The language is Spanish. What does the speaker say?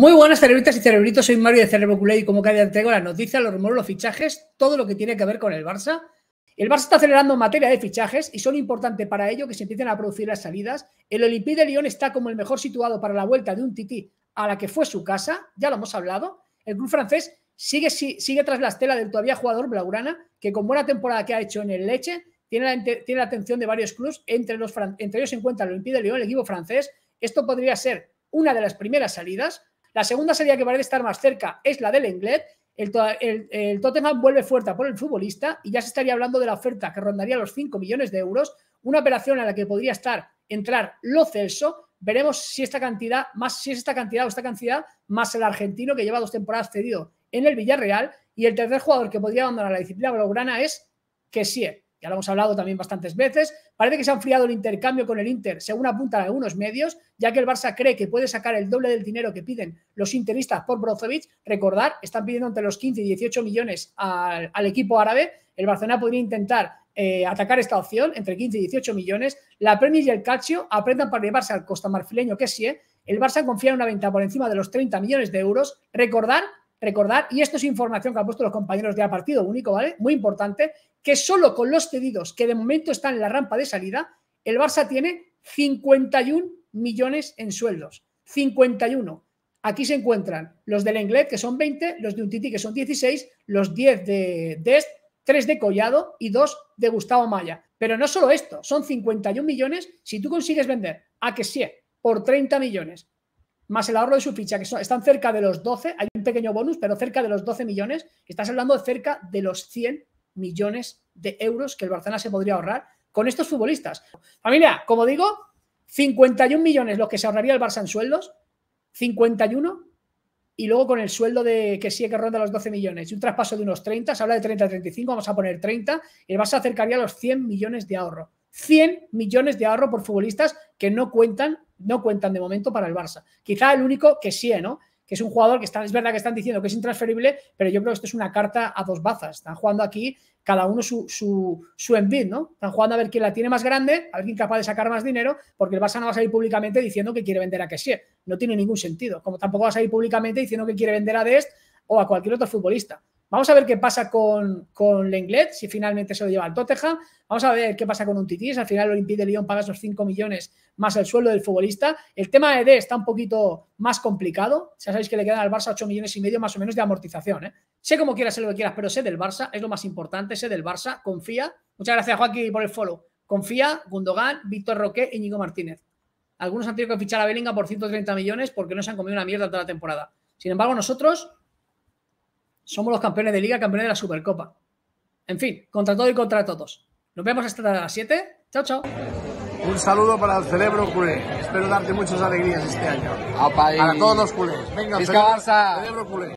Muy buenas cerebritas y cerebritos, soy Mario de Cerebro Culé y como cada día entrego las noticias, los rumores, los fichajes, todo lo que tiene que ver con el Barça. El Barça está acelerando en materia de fichajes y son importantes para ello que se empiecen a producir las salidas. El Olympique de Lyon está como el mejor situado para la vuelta de un tití a la que fue su casa, ya lo hemos hablado. El club francés sigue, sigue tras la estela del todavía jugador Blaurana, que con buena temporada que ha hecho en el Leche, tiene la, atención de varios clubs, entre, ellos se encuentra el Olympique de Lyon, el equipo francés. Esto podría ser una de las primeras salidas la segunda sería que parece estar más cerca es la del Englet. El, el, el, Tottenham vuelve fuerte por el futbolista y ya se estaría hablando de la oferta que rondaría los 5 millones de euros, una operación a la que podría estar entrar lo Celso. Veremos si esta cantidad, más si es esta cantidad o esta cantidad, más el argentino que lleva dos temporadas cedido en el Villarreal. Y el tercer jugador que podría abandonar la disciplina blaugrana es Kessier ya lo hemos hablado también bastantes veces. Parece que se ha enfriado el intercambio con el Inter, según apuntan algunos medios, ya que el Barça cree que puede sacar el doble del dinero que piden los interistas por Brozovic. Recordar, están pidiendo entre los 15 y 18 millones al, equipo árabe. El Barcelona podría intentar eh, atacar esta opción, entre 15 y 18 millones. La Premier y el Calcio aprendan para llevarse al costamarfileño que sí, el Barça confía en una venta por encima de los 30 millones de euros. Recordar Recordar, y esto es información que han puesto los compañeros de A Partido Único, ¿vale? Muy importante, que solo con los cedidos que de momento están en la rampa de salida, el Barça tiene 51 millones en sueldos. 51. Aquí se encuentran los del Englet, que son 20, los de Untiti, que son 16, los 10 de Dest, 3 de Collado y 2 de Gustavo Maya. Pero no solo esto, son 51 millones si tú consigues vender a que por 30 millones más el ahorro de su ficha, que están cerca de los 12, hay un pequeño bonus, pero cerca de los 12 millones, estás hablando de cerca de los 100 millones de euros que el Barcelona se podría ahorrar con estos futbolistas. Familia, como digo, 51 millones los que se ahorraría el Barça en sueldos, 51, y luego con el sueldo de que sí que ronda los 12 millones y un traspaso de unos 30, se habla de 30 a 35, vamos a poner 30, y el Barça acercaría a los 100 millones de ahorro. 100 millones de ahorro por futbolistas que no cuentan no cuentan de momento para el Barça. Quizá el único que sí, ¿eh? ¿no? Que es un jugador que está, es verdad que están diciendo que es intransferible, pero yo creo que esto es una carta a dos bazas. Están jugando aquí cada uno su, su, su envid, ¿no? Están jugando a ver quién la tiene más grande, a ver quién capaz de sacar más dinero, porque el Barça no va a salir públicamente diciendo que quiere vender a Kessie. No tiene ningún sentido. Como tampoco va a salir públicamente diciendo que quiere vender a Dest o a cualquier otro futbolista. Vamos a ver qué pasa con, con Lenglet, si finalmente se lo lleva al Toteja. Vamos a ver qué pasa con un Titis. Al final, el Olympique de Lyon paga esos 5 millones más el sueldo del futbolista. El tema de D está un poquito más complicado. Ya sabéis que le quedan al Barça 8 millones y medio más o menos de amortización. ¿eh? Sé como quieras, sé lo que quieras, pero sé del Barça. Es lo más importante. Sé del Barça. Confía. Muchas gracias, Joaquín, por el follow. Confía, Gundogan, Víctor Roque, y Íñigo Martínez. Algunos han tenido que fichar a Bellingham por 130 millones porque no se han comido una mierda toda la temporada. Sin embargo, nosotros somos los campeones de liga, campeones de la Supercopa. En fin, contra todo y contra todos. Nos vemos hasta las 7. Chao, chao. Un saludo para el cerebro culé. Espero darte muchas alegrías este año. Para todos los culés. Venga, cerebro, cerebro culé.